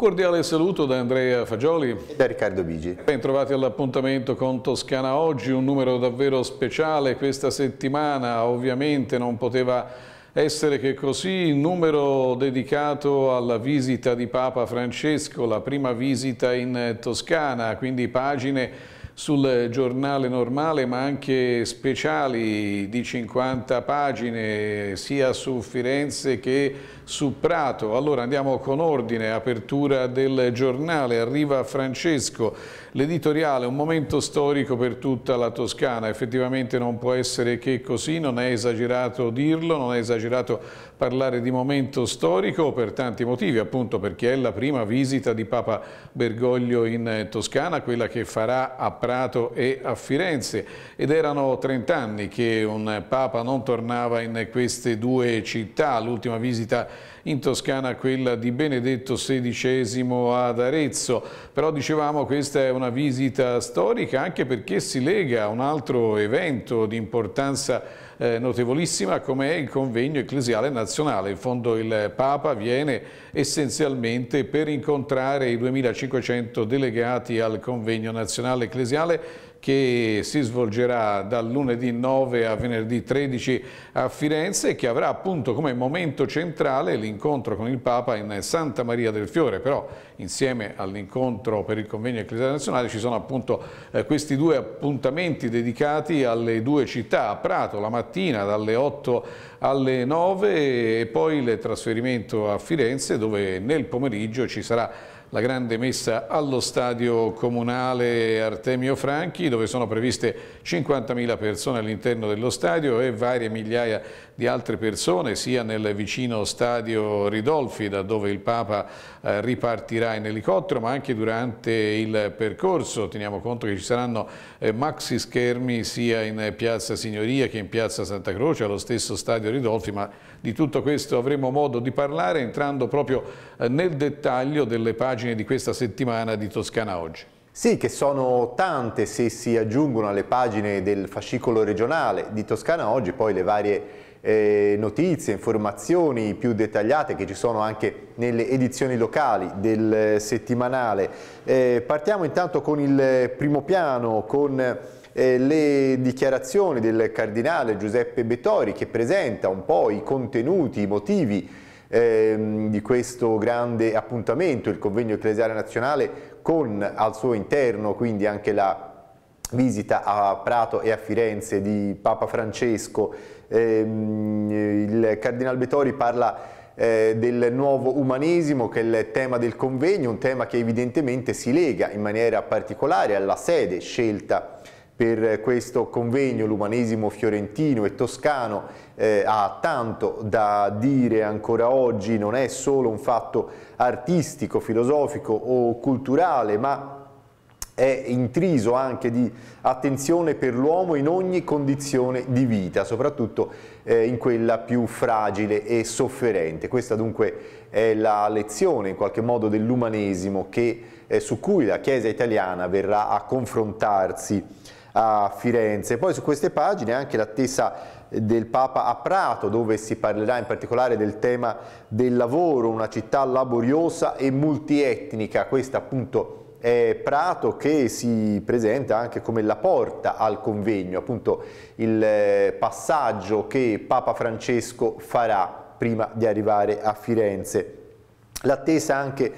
cordiale saluto da Andrea Fagioli e da Riccardo Bigi. Bentrovati all'appuntamento con Toscana Oggi, un numero davvero speciale questa settimana, ovviamente non poteva essere che così, il numero dedicato alla visita di Papa Francesco, la prima visita in Toscana, quindi pagine sul giornale normale ma anche speciali di 50 pagine sia su Firenze che su Prato. Allora andiamo con ordine, apertura del giornale, arriva Francesco, L'editoriale un momento storico per tutta la Toscana, effettivamente non può essere che così, non è esagerato dirlo, non è esagerato parlare di momento storico per tanti motivi, appunto perché è la prima visita di Papa Bergoglio in Toscana, quella che farà a Prato e a Firenze ed erano 30 anni che un Papa non tornava in queste due città, l'ultima visita in Toscana quella di Benedetto XVI ad Arezzo. Però dicevamo questa è una visita storica anche perché si lega a un altro evento di importanza eh, notevolissima come è il convegno ecclesiale nazionale. In fondo il Papa viene essenzialmente per incontrare i 2500 delegati al convegno nazionale ecclesiale che si svolgerà dal lunedì 9 a venerdì 13 a Firenze e che avrà appunto come momento centrale l'incontro con il Papa in Santa Maria del Fiore, però insieme all'incontro per il convegno ecclesiale nazionale ci sono appunto eh, questi due appuntamenti dedicati alle due città, a Prato la mattina dalle 8 alle 9 e poi il trasferimento a Firenze dove nel pomeriggio ci sarà la grande messa allo stadio comunale Artemio Franchi dove sono previste 50.000 persone all'interno dello stadio e varie migliaia di altre persone, sia nel vicino stadio Ridolfi, da dove il Papa eh, ripartirà in elicottero, ma anche durante il percorso. Teniamo conto che ci saranno eh, maxi schermi sia in piazza Signoria che in piazza Santa Croce, allo stesso stadio Ridolfi, ma di tutto questo avremo modo di parlare entrando proprio eh, nel dettaglio delle pagine di questa settimana di Toscana Oggi. Sì, che sono tante se si aggiungono alle pagine del fascicolo regionale di Toscana Oggi, poi le varie eh, notizie, informazioni più dettagliate che ci sono anche nelle edizioni locali del eh, settimanale. Eh, partiamo intanto con il primo piano, con eh, le dichiarazioni del cardinale Giuseppe Bettori che presenta un po' i contenuti, i motivi ehm, di questo grande appuntamento, il convegno ecclesiale nazionale con al suo interno quindi anche la visita a Prato e a Firenze di Papa Francesco, ehm, il Cardinal Betori parla eh, del nuovo umanesimo che è il tema del convegno, un tema che evidentemente si lega in maniera particolare alla sede scelta per questo convegno l'umanesimo fiorentino e toscano eh, ha tanto da dire ancora oggi, non è solo un fatto artistico, filosofico o culturale, ma è intriso anche di attenzione per l'uomo in ogni condizione di vita, soprattutto eh, in quella più fragile e sofferente. Questa dunque è la lezione in qualche modo dell'umanesimo eh, su cui la Chiesa italiana verrà a confrontarsi a Firenze. Poi su queste pagine anche l'attesa del Papa a Prato, dove si parlerà in particolare del tema del lavoro, una città laboriosa e multietnica, questa appunto è Prato che si presenta anche come la porta al convegno, appunto il eh, passaggio che Papa Francesco farà prima di arrivare a Firenze. L'attesa anche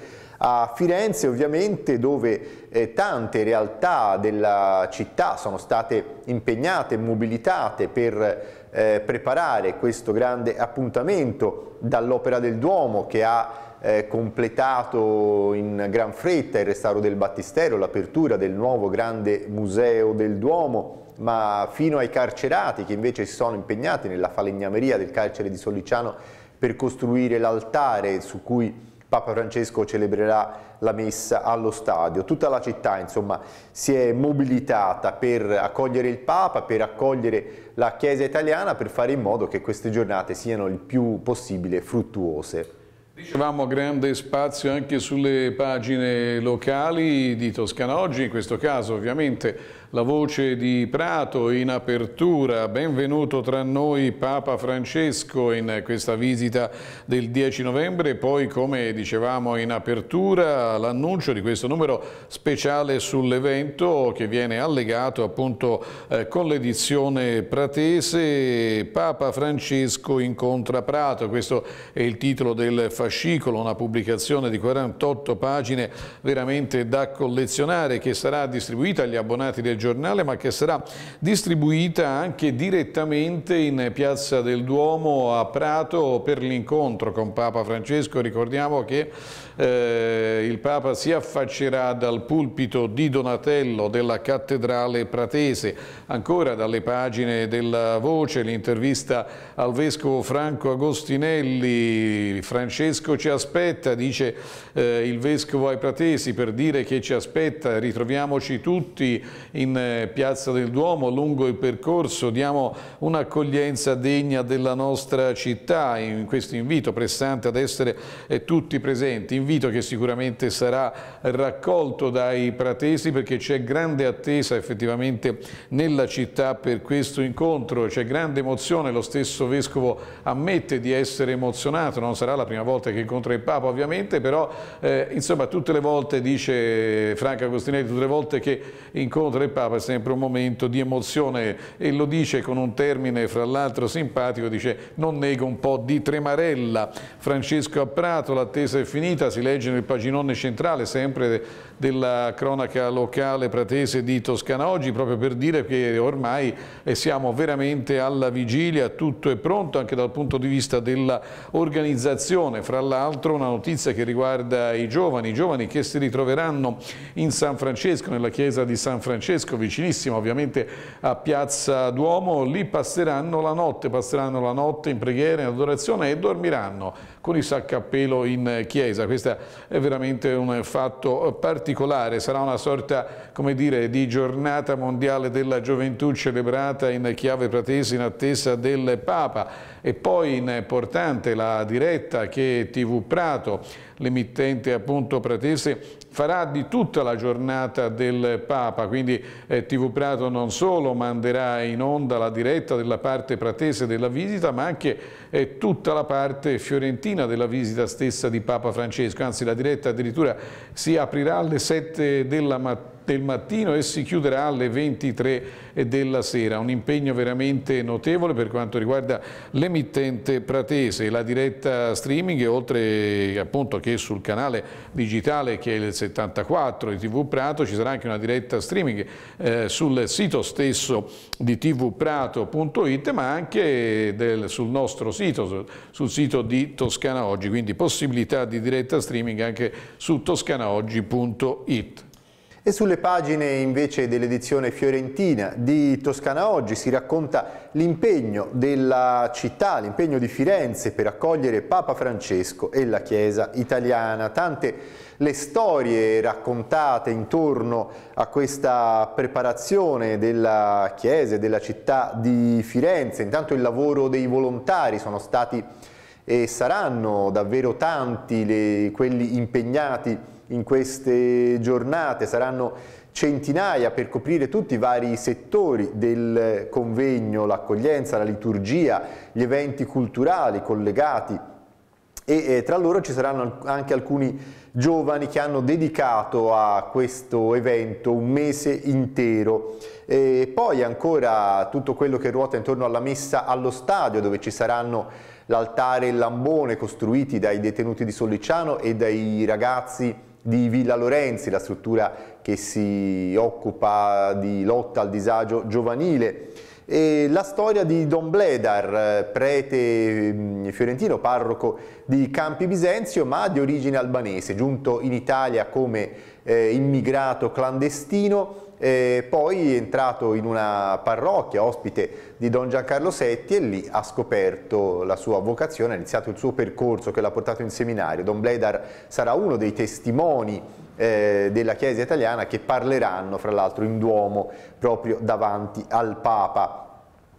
a Firenze ovviamente dove eh, tante realtà della città sono state impegnate, mobilitate per eh, preparare questo grande appuntamento dall'Opera del Duomo che ha eh, completato in gran fretta il restauro del Battistero, l'apertura del nuovo grande museo del Duomo, ma fino ai carcerati che invece si sono impegnati nella falegnameria del carcere di Sollicciano per costruire l'altare su cui Papa Francesco celebrerà la messa allo stadio. Tutta la città insomma, si è mobilitata per accogliere il Papa, per accogliere la Chiesa italiana, per fare in modo che queste giornate siano il più possibile fruttuose. Dicevamo grande spazio anche sulle pagine locali di Toscana Oggi, in questo caso ovviamente la voce di Prato in apertura, benvenuto tra noi Papa Francesco in questa visita del 10 novembre, poi come dicevamo in apertura l'annuncio di questo numero speciale sull'evento che viene allegato appunto eh, con l'edizione pratese Papa Francesco incontra Prato, questo è il titolo del fascicolo, una pubblicazione di 48 pagine veramente da collezionare che sarà distribuita agli abbonati del giornale ma che sarà distribuita anche direttamente in Piazza del Duomo a Prato per l'incontro con Papa Francesco. Ricordiamo che eh, il Papa si affaccerà dal pulpito di Donatello della cattedrale pratese. Ancora dalle pagine della voce l'intervista al Vescovo Franco Agostinelli. Francesco ci aspetta, dice eh, il Vescovo ai pratesi per dire che ci aspetta, ritroviamoci tutti in in eh, Piazza del Duomo lungo il percorso, diamo un'accoglienza degna della nostra città in questo invito pressante ad essere eh, tutti presenti, invito che sicuramente sarà raccolto dai pratesi perché c'è grande attesa effettivamente nella città per questo incontro, c'è grande emozione, lo stesso Vescovo ammette di essere emozionato, non sarà la prima volta che incontra il Papa ovviamente, però eh, insomma tutte le volte dice Franca Agostinelli, tutte le volte che incontra il Papa Papa è sempre un momento di emozione e lo dice con un termine fra l'altro simpatico, dice non nego un po' di tremarella. Francesco a Prato, l'attesa è finita, si legge nel paginone centrale sempre della cronaca locale pratese di Toscana Oggi, proprio per dire che ormai eh, siamo veramente alla vigilia, tutto è pronto anche dal punto di vista dell'organizzazione. Fra l'altro una notizia che riguarda i giovani, i giovani che si ritroveranno in San Francesco, nella chiesa di San Francesco, Francesco, vicinissima ovviamente a Piazza Duomo, lì passeranno la notte, passeranno la notte in preghiera, in adorazione e dormiranno con il saccapelo in chiesa. Questo è veramente un fatto particolare, sarà una sorta come dire, di giornata mondiale della gioventù celebrata in chiave pratese in attesa del Papa. E poi importante la diretta che TV Prato, l'emittente appunto pratese, farà di tutta la giornata del Papa, quindi eh, TV Prato non solo manderà in onda la diretta della parte pratese della visita, ma anche eh, tutta la parte fiorentina mattina della visita stessa di Papa Francesco, anzi la diretta addirittura si aprirà alle 7 della mattina del mattino e si chiuderà alle 23 della sera. Un impegno veramente notevole per quanto riguarda l'emittente pratese. La diretta streaming, oltre appunto che sul canale digitale che è il 74 di TV Prato, ci sarà anche una diretta streaming eh, sul sito stesso di tvprato.it, ma anche del, sul nostro sito, sul sito di Toscana Oggi, quindi possibilità di diretta streaming anche su toscanaoggi.it. E sulle pagine invece dell'edizione fiorentina di Toscana Oggi si racconta l'impegno della città, l'impegno di Firenze per accogliere Papa Francesco e la Chiesa italiana. Tante le storie raccontate intorno a questa preparazione della Chiesa e della città di Firenze. Intanto il lavoro dei volontari sono stati e saranno davvero tanti le, quelli impegnati in queste giornate, saranno centinaia per coprire tutti i vari settori del convegno, l'accoglienza, la liturgia, gli eventi culturali collegati e eh, tra loro ci saranno anche alcuni giovani che hanno dedicato a questo evento un mese intero e poi ancora tutto quello che ruota intorno alla messa allo stadio dove ci saranno l'altare e il lambone costruiti dai detenuti di Sollicciano e dai ragazzi di Villa Lorenzi, la struttura che si occupa di lotta al disagio giovanile. E la storia di Don Bledar, eh, prete mm, fiorentino, parroco di Campi Bisenzio, ma di origine albanese, giunto in Italia come eh, immigrato clandestino e poi è entrato in una parrocchia ospite di Don Giancarlo Setti e lì ha scoperto la sua vocazione, ha iniziato il suo percorso che l'ha portato in seminario. Don Bledar sarà uno dei testimoni eh, della Chiesa italiana che parleranno fra l'altro in Duomo proprio davanti al Papa.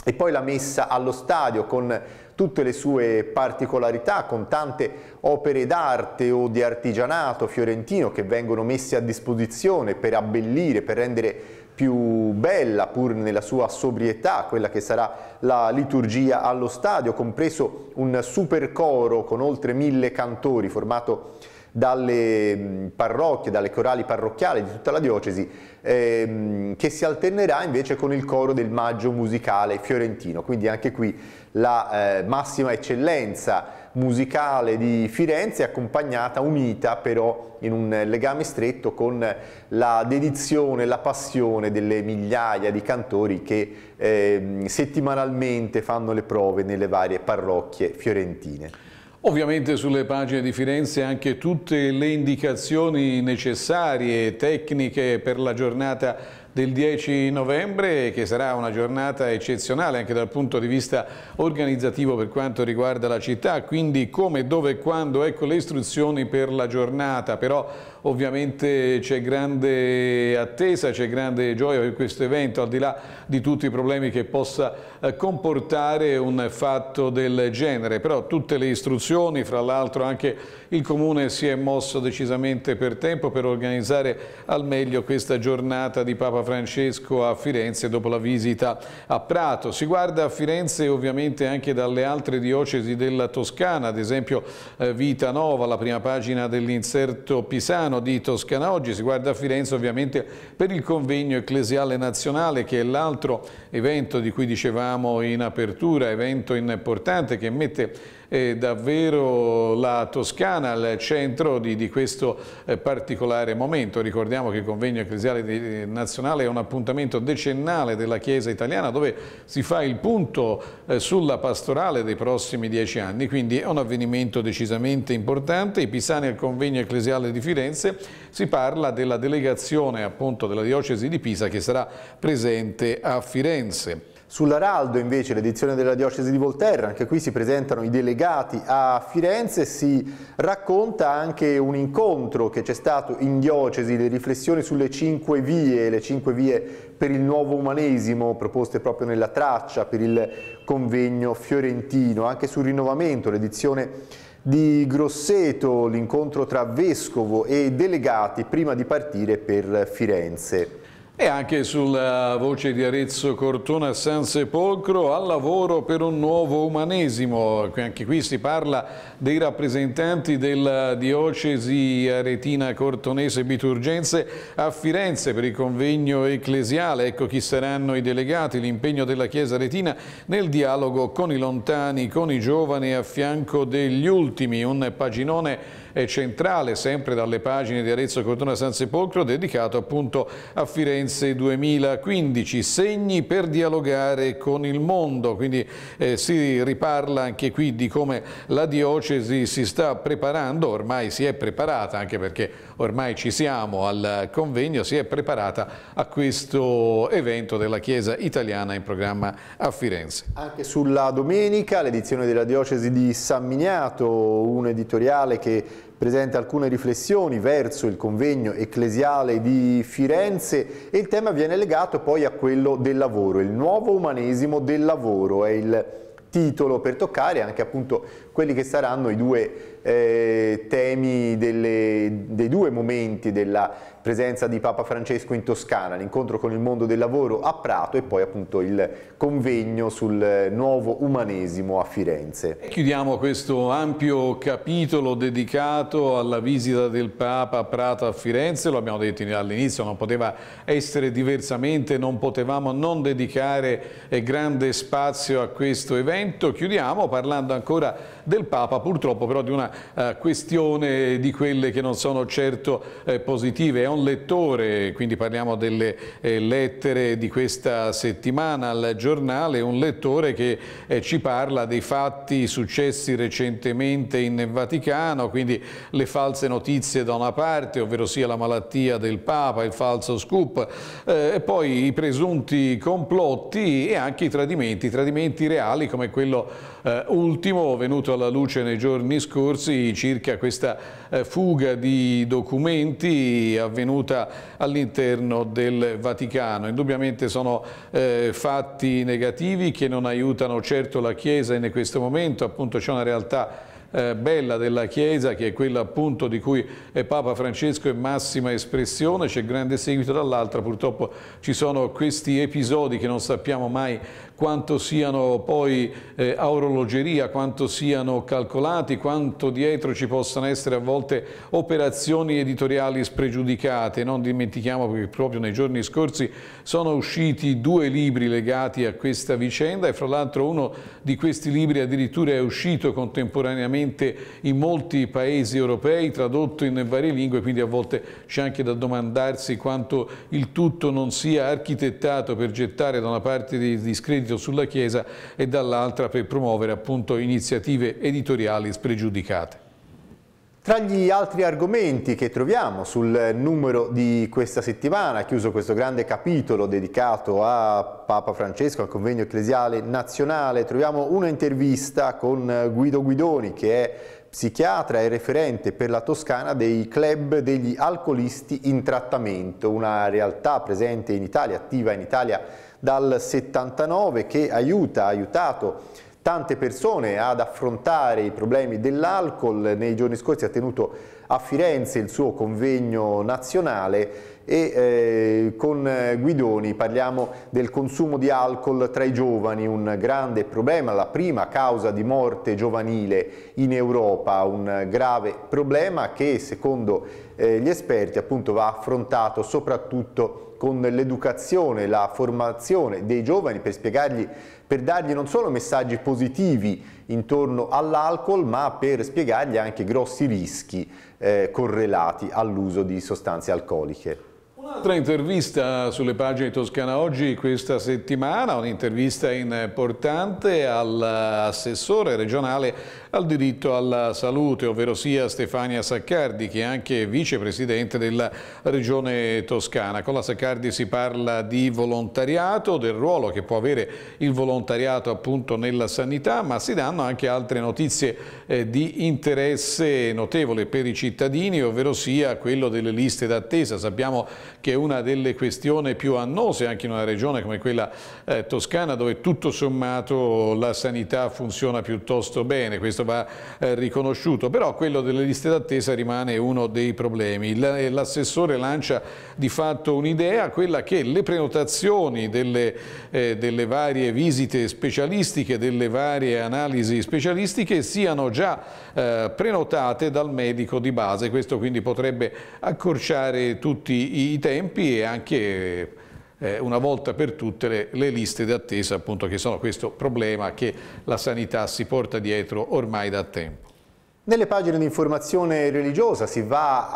E poi la messa allo stadio con tutte le sue particolarità con tante opere d'arte o di artigianato fiorentino che vengono messe a disposizione per abbellire, per rendere più bella pur nella sua sobrietà quella che sarà la liturgia allo stadio, compreso un super coro con oltre mille cantori formato dalle parrocchie, dalle corali parrocchiali di tutta la diocesi, ehm, che si alternerà invece con il coro del maggio musicale fiorentino. Quindi anche qui la eh, massima eccellenza musicale di Firenze, accompagnata, unita però in un legame stretto con la dedizione, la passione delle migliaia di cantori che eh, settimanalmente fanno le prove nelle varie parrocchie fiorentine. Ovviamente sulle pagine di Firenze anche tutte le indicazioni necessarie, tecniche per la giornata del 10 novembre che sarà una giornata eccezionale anche dal punto di vista organizzativo per quanto riguarda la città, quindi come, dove e quando, ecco le istruzioni per la giornata, però ovviamente c'è grande attesa, c'è grande gioia per questo evento, al di là di tutti i problemi che possa eh, comportare un fatto del genere. Però tutte le istruzioni, fra l'altro anche il Comune si è mosso decisamente per tempo per organizzare al meglio questa giornata di Papa Francesco a Firenze dopo la visita a Prato. Si guarda a Firenze ovviamente anche dalle altre diocesi della Toscana, ad esempio eh, Vita Nova, la prima pagina dell'inserto pisano di Toscana Oggi, si guarda a Firenze ovviamente per il convegno ecclesiale nazionale che è l'altro evento di cui dicevamo dicevamo in apertura, evento importante che mette eh, davvero la Toscana al centro di, di questo eh, particolare momento. Ricordiamo che il Convegno Ecclesiale eh, Nazionale è un appuntamento decennale della Chiesa italiana dove si fa il punto eh, sulla pastorale dei prossimi dieci anni, quindi è un avvenimento decisamente importante. I Pisani al Convegno Ecclesiale di Firenze si parla della delegazione appunto della diocesi di Pisa che sarà presente a Firenze. Sull'Araldo invece l'edizione della diocesi di Volterra, anche qui si presentano i delegati a Firenze, si racconta anche un incontro che c'è stato in diocesi, le riflessioni sulle cinque vie, le cinque vie per il nuovo umanesimo proposte proprio nella traccia per il convegno fiorentino, anche sul rinnovamento, l'edizione di Grosseto, l'incontro tra vescovo e delegati prima di partire per Firenze. E anche sulla eh, voce di Arezzo Cortona San Sepolcro al lavoro per un nuovo umanesimo. Anche qui si parla dei rappresentanti della eh, diocesi aretina cortonese Biturgenze a Firenze per il convegno ecclesiale. Ecco chi saranno i delegati, l'impegno della Chiesa aretina nel dialogo con i lontani, con i giovani a fianco degli ultimi. Un paginone eh, centrale sempre dalle pagine di Arezzo Cortona San Sepolcro dedicato appunto a Firenze Firenze 2015, segni per dialogare con il mondo, quindi eh, si riparla anche qui di come la diocesi si sta preparando, ormai si è preparata anche perché ormai ci siamo al convegno, si è preparata a questo evento della Chiesa italiana in programma a Firenze. Anche sulla domenica l'edizione della diocesi di San Miniato, un editoriale che presenta alcune riflessioni verso il convegno ecclesiale di Firenze e il tema viene legato poi a quello del lavoro, il nuovo umanesimo del lavoro è il titolo per toccare anche appunto quelli che saranno i due eh, temi delle, dei due momenti della presenza di Papa Francesco in Toscana, l'incontro con il mondo del lavoro a Prato e poi appunto il convegno sul nuovo umanesimo a Firenze. E chiudiamo questo ampio capitolo dedicato alla visita del Papa a Prato a Firenze, lo abbiamo detto all'inizio, non poteva essere diversamente, non potevamo non dedicare eh, grande spazio a questo evento. Chiudiamo parlando ancora del Papa, purtroppo però di una eh, questione di quelle che non sono certo eh, positive, è un lettore, quindi parliamo delle eh, lettere di questa settimana al giornale, un lettore che eh, ci parla dei fatti successi recentemente in Vaticano, quindi le false notizie da una parte, ovvero sia la malattia del Papa, il falso scoop, eh, poi i presunti complotti e anche i tradimenti, tradimenti reali come quello eh, ultimo venuto alla luce nei giorni scorsi circa questa eh, fuga di documenti avvenuta all'interno del Vaticano. Indubbiamente sono eh, fatti negativi che non aiutano certo la Chiesa in questo momento, appunto c'è una realtà eh, bella della Chiesa, che è quella appunto di cui Papa Francesco è massima espressione, c'è grande seguito, dall'altra purtroppo ci sono questi episodi che non sappiamo mai quanto siano poi eh, a orologeria, quanto siano calcolati, quanto dietro ci possano essere a volte operazioni editoriali spregiudicate. Non dimentichiamo che proprio nei giorni scorsi sono usciti due libri legati a questa vicenda e fra l'altro uno di questi libri addirittura è uscito contemporaneamente in molti paesi europei, tradotto in varie lingue, quindi a volte c'è anche da domandarsi quanto il tutto non sia architettato per gettare da una parte di discredito credito sulla Chiesa e dall'altra per promuovere appunto iniziative editoriali spregiudicate. Tra gli altri argomenti che troviamo sul numero di questa settimana, chiuso questo grande capitolo dedicato a Papa Francesco, al convegno ecclesiale nazionale, troviamo un'intervista con Guido Guidoni che è psichiatra e referente per la Toscana dei club degli alcolisti in trattamento, una realtà presente in Italia, attiva in Italia dal 79 che aiuta, ha aiutato tante persone ad affrontare i problemi dell'alcol. Nei giorni scorsi ha tenuto a Firenze il suo convegno nazionale e eh, con eh, Guidoni parliamo del consumo di alcol tra i giovani, un grande problema, la prima causa di morte giovanile in Europa, un grave problema che secondo eh, gli esperti appunto va affrontato soprattutto con l'educazione, la formazione dei giovani per spiegargli, per dargli non solo messaggi positivi intorno all'alcol, ma per spiegargli anche grossi rischi eh, correlati all'uso di sostanze alcoliche. Un'altra intervista sulle pagine Toscana Oggi questa settimana, un'intervista importante all'assessore regionale al diritto alla salute, ovvero sia Stefania Saccardi, che è anche vicepresidente della Regione Toscana. Con la Saccardi si parla di volontariato, del ruolo che può avere il volontariato appunto nella sanità, ma si danno anche altre notizie eh, di interesse notevole per i cittadini, ovvero sia quello delle liste d'attesa. Sappiamo che è una delle questioni più annose anche in una regione come quella eh, toscana, dove tutto sommato la sanità funziona piuttosto bene. Questo va eh, riconosciuto, però quello delle liste d'attesa rimane uno dei problemi. Eh, l'assessore lancia di fatto un'idea, quella che le prenotazioni delle, eh, delle varie visite specialistiche, delle varie analisi specialistiche siano già eh, prenotate dal medico di base, questo quindi potrebbe accorciare tutti i tempi e anche eh, una volta per tutte le, le liste d'attesa appunto che sono questo problema che la sanità si porta dietro ormai da tempo. Nelle pagine di informazione religiosa si va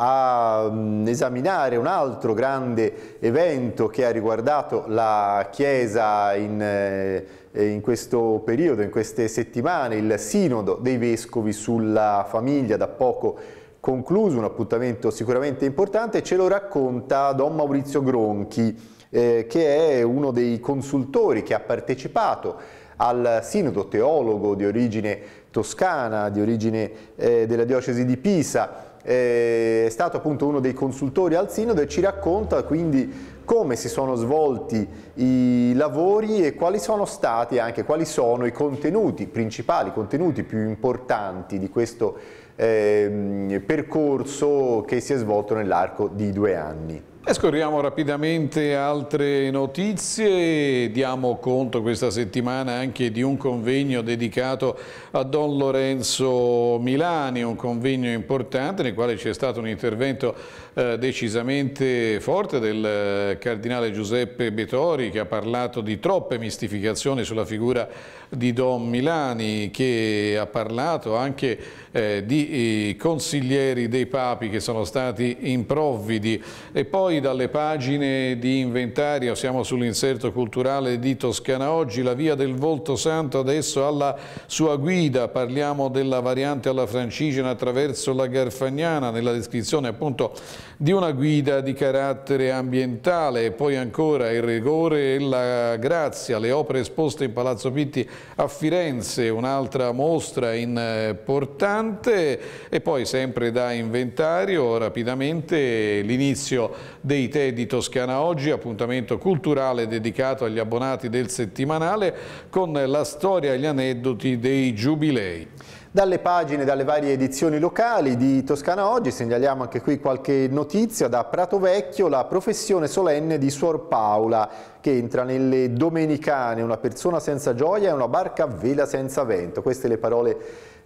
a mm, esaminare un altro grande evento che ha riguardato la Chiesa in, eh, in questo periodo, in queste settimane, il sinodo dei Vescovi sulla famiglia da poco concluso, un appuntamento sicuramente importante, ce lo racconta Don Maurizio Gronchi eh, che è uno dei consultori che ha partecipato al sinodo teologo di origine toscana, di origine eh, della diocesi di Pisa, eh, è stato appunto uno dei consultori al sinodo e ci racconta quindi come si sono svolti i lavori e quali sono stati anche quali sono i contenuti principali, i contenuti più importanti di questo eh, percorso che si è svolto nell'arco di due anni. E scorriamo rapidamente altre notizie, diamo conto questa settimana anche di un convegno dedicato a Don Lorenzo Milani, un convegno importante nel quale c'è stato un intervento eh, decisamente forte del eh, cardinale Giuseppe Betori che ha parlato di troppe mistificazioni sulla figura di Don Milani che ha parlato anche eh, di eh, consiglieri dei papi che sono stati improvvidi e poi dalle pagine di inventario siamo sull'inserto culturale di Toscana Oggi la via del volto santo adesso alla sua guida parliamo della variante alla francigena attraverso la Garfagnana nella descrizione appunto di una guida di carattere ambientale e poi ancora il rigore e la grazia, le opere esposte in Palazzo Pitti a Firenze, un'altra mostra importante e poi sempre da inventario rapidamente l'inizio dei tè di Toscana Oggi, appuntamento culturale dedicato agli abbonati del settimanale con la storia e gli aneddoti dei giubilei. Dalle pagine, dalle varie edizioni locali di Toscana Oggi segnaliamo anche qui qualche notizia da Prato Vecchio, la professione solenne di Suor Paola che entra nelle Domenicane, una persona senza gioia e una barca a vela senza vento. Queste le parole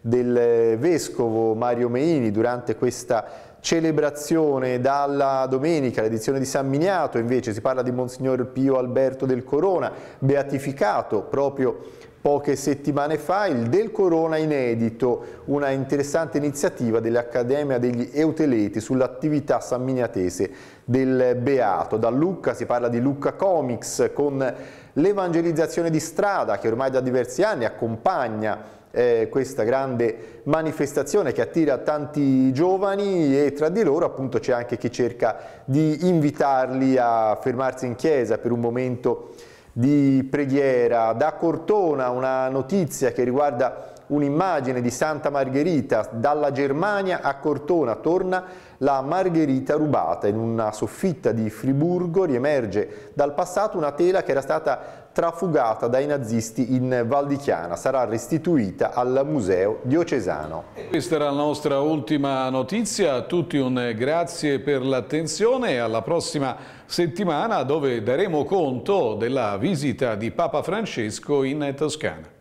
del Vescovo Mario Meini durante questa celebrazione dalla domenica, l'edizione di San Miniato, invece si parla di Monsignor Pio Alberto del Corona, beatificato proprio poche settimane fa il Del Corona Inedito, una interessante iniziativa dell'Accademia degli Euteleti sull'attività samminiatese del Beato. Da Lucca si parla di Lucca Comics con l'evangelizzazione di strada che ormai da diversi anni accompagna eh, questa grande manifestazione che attira tanti giovani e tra di loro appunto c'è anche chi cerca di invitarli a fermarsi in chiesa per un momento di preghiera. Da Cortona una notizia che riguarda un'immagine di Santa Margherita dalla Germania a Cortona torna la Margherita rubata in una soffitta di Friburgo riemerge dal passato una tela che era stata trafugata dai nazisti in Val di Chiana, sarà restituita al Museo Diocesano. Questa era la nostra ultima notizia, a tutti un grazie per l'attenzione e alla prossima settimana dove daremo conto della visita di Papa Francesco in Toscana.